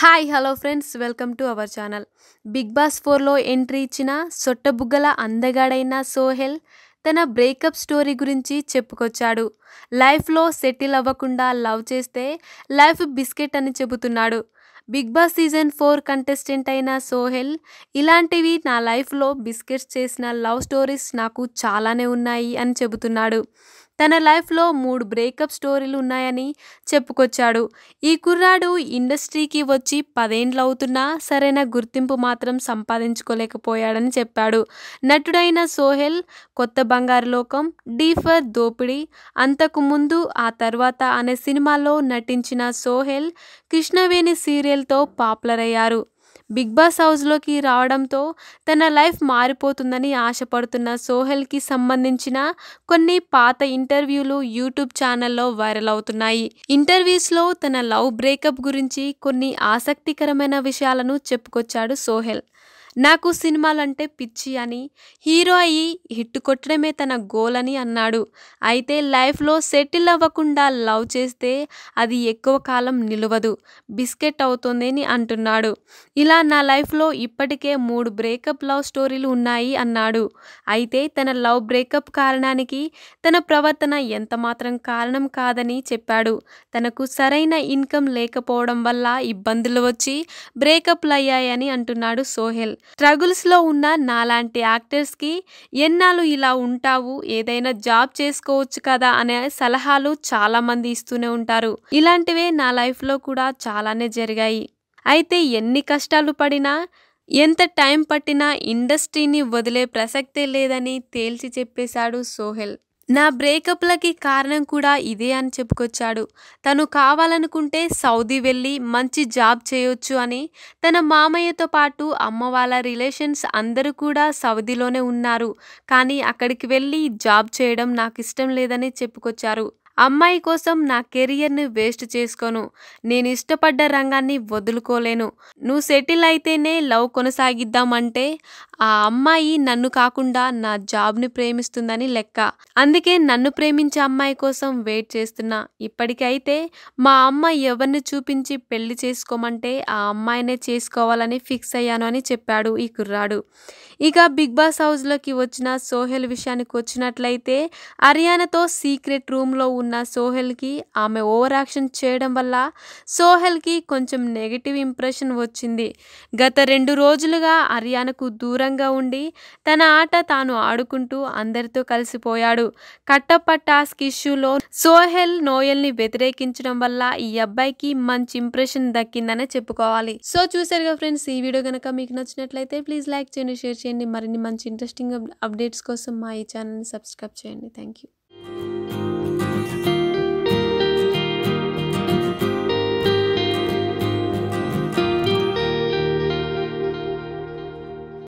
hi hello friends welcome to our channel big boss ఫోర్లో entry ఇచ్చిన సొట్టబుగ్గల అందగాడైన సోహెల్ తన బ్రేకప్ స్టోరీ గురించి చెప్పుకొచ్చాడు లైఫ్లో సెటిల్ అవ్వకుండా లవ్ చేస్తే లైఫ్ బిస్కెట్ అని చెబుతున్నాడు big boss season four contestant అయిన సోహెల్ ఇలాంటివి నా లైఫ్లో బిస్కెట్స్ చేసిన లవ్ స్టోరీస్ నాకు చాలానే ఉన్నాయి అని చెబుతున్నాడు తన లైఫ్లో మూడు బ్రేకప్ స్టోరీలు ఉన్నాయని చెప్పుకొచ్చాడు ఈ కుర్రాడు ఇండస్ట్రీకి వచ్చి పదేండ్లు అవుతున్నా సరైన గుర్తింపు మాత్రం సంపాదించుకోలేకపోయాడని చెప్పాడు నటుడైన సోహెల్ కొత్త బంగారు లోకం డీఫర్ దోపిడి అంతకుముందు ఆ తర్వాత అనే సినిమాలో నటించిన సోహెల్ కృష్ణవేణి సీరియల్తో పాపులర్ అయ్యారు బిగ్ బాస్ హౌస్లోకి రావడంతో తన లైఫ్ మారిపోతుందని ఆశపడుతున్న సోహెల్కి సంబంధించిన కొన్ని పాత ఇంటర్వ్యూలు యూట్యూబ్ ఛానల్లో వైరల్ అవుతున్నాయి ఇంటర్వ్యూస్లో తన లవ్ బ్రేకప్ గురించి కొన్ని ఆసక్తికరమైన విషయాలను చెప్పుకొచ్చాడు సోహెల్ నాకు సినిమాలంటే పిచ్చి అని హీరో అయ్యి హిట్ కొట్టడమే తన గోల్ అని అన్నాడు అయితే లైఫ్లో సెటిల్ అవ్వకుండా లవ్ చేస్తే అది ఎక్కువ కాలం నిలవదు బిస్కెట్ అని అంటున్నాడు ఇలా నా లైఫ్లో ఇప్పటికే మూడు బ్రేకప్ లవ్ స్టోరీలు ఉన్నాయి అన్నాడు అయితే తన లవ్ బ్రేకప్ కారణానికి తన ప్రవర్తన ఎంత మాత్రం కారణం కాదని చెప్పాడు తనకు సరైన ఇన్కమ్ లేకపోవడం వల్ల ఇబ్బందులు వచ్చి బ్రేకప్లు అయ్యాయని అంటున్నాడు సోహెల్ స్ట్రగుల్స్లో ఉన్న నాలాంటి యాక్టర్స్కి ఎన్నాళ్ళు ఇలా ఉంటావు ఏదైనా జాబ్ చేసుకోవచ్చు కదా అనే సలహాలు చాలా మంది ఇస్తూనే ఉంటారు ఇలాంటివే నా లైఫ్లో కూడా చాలానే జరిగాయి అయితే ఎన్ని కష్టాలు పడినా ఎంత టైం పట్టినా ఇండస్ట్రీని వదిలే ప్రసక్తే లేదని తేల్చి చెప్పేశాడు సోహెల్ నా బ్రేకప్లకి కారణం కూడా ఇదే అని చెప్పుకొచ్చాడు తను కావాలనుకుంటే సౌదీ వెళ్ళి మంచి జాబ్ చేయొచ్చు అని తన మామయ్యతో పాటు అమ్మ వాళ్ళ రిలేషన్స్ అందరూ కూడా సౌదీలోనే ఉన్నారు కానీ అక్కడికి వెళ్ళి జాబ్ చేయడం నాకు ఇష్టం లేదని చెప్పుకొచ్చారు అమ్మాయి కోసం నా కెరియర్ని వేస్ట్ చేసుకోను నేను ఇష్టపడ్డ రంగాన్ని వదులుకోలేను నువ్వు సెటిల్ అయితేనే లవ్ కొనసాగిద్దామంటే ఆ అమ్మాయి నన్ను కాకుండా నా జాబ్ని ప్రేమిస్తుందని లెక్క అందుకే నన్ను ప్రేమించే అమ్మాయి కోసం వెయిట్ చేస్తున్నా ఇప్పటికైతే మా అమ్మ ఎవరిని చూపించి పెళ్లి చేసుకోమంటే ఆ అమ్మాయినే చేసుకోవాలని ఫిక్స్ అయ్యాను అని చెప్పాడు ఈ కుర్రాడు ఇక బిగ్ బాస్ హౌస్లోకి వచ్చిన సోహెల్ విషయానికి వచ్చినట్లయితే అరియానాతో సీక్రెట్ రూమ్లో ఉన్న ఉన్న సోహెల్కి ఆమె ఓవర్ యాక్షన్ చేయడం వల్ల సోహెల్కి కొంచెం నెగిటివ్ ఇంప్రెషన్ వచ్చింది గత రెండు రోజులుగా అరియానకు దూరంగా ఉండి తన ఆట తాను ఆడుకుంటూ అందరితో కలిసిపోయాడు కట్టప్ప టాస్క్ ఇష్యూలో సోహెల్ నోయల్ని వ్యతిరేకించడం వల్ల ఈ అబ్బాయికి మంచి ఇంప్రెషన్ దక్కిందనే చెప్పుకోవాలి సో చూసారుగా ఫ్రెండ్స్ ఈ వీడియో కనుక మీకు నచ్చినట్లయితే ప్లీజ్ లైక్ చేయండి షేర్ చేయండి మరిన్ని మంచి ఇంట్రెస్టింగ్ అప్డేట్స్ కోసం మా ఈ ఛానల్ని సబ్స్క్రైబ్ చేయండి థ్యాంక్ యూ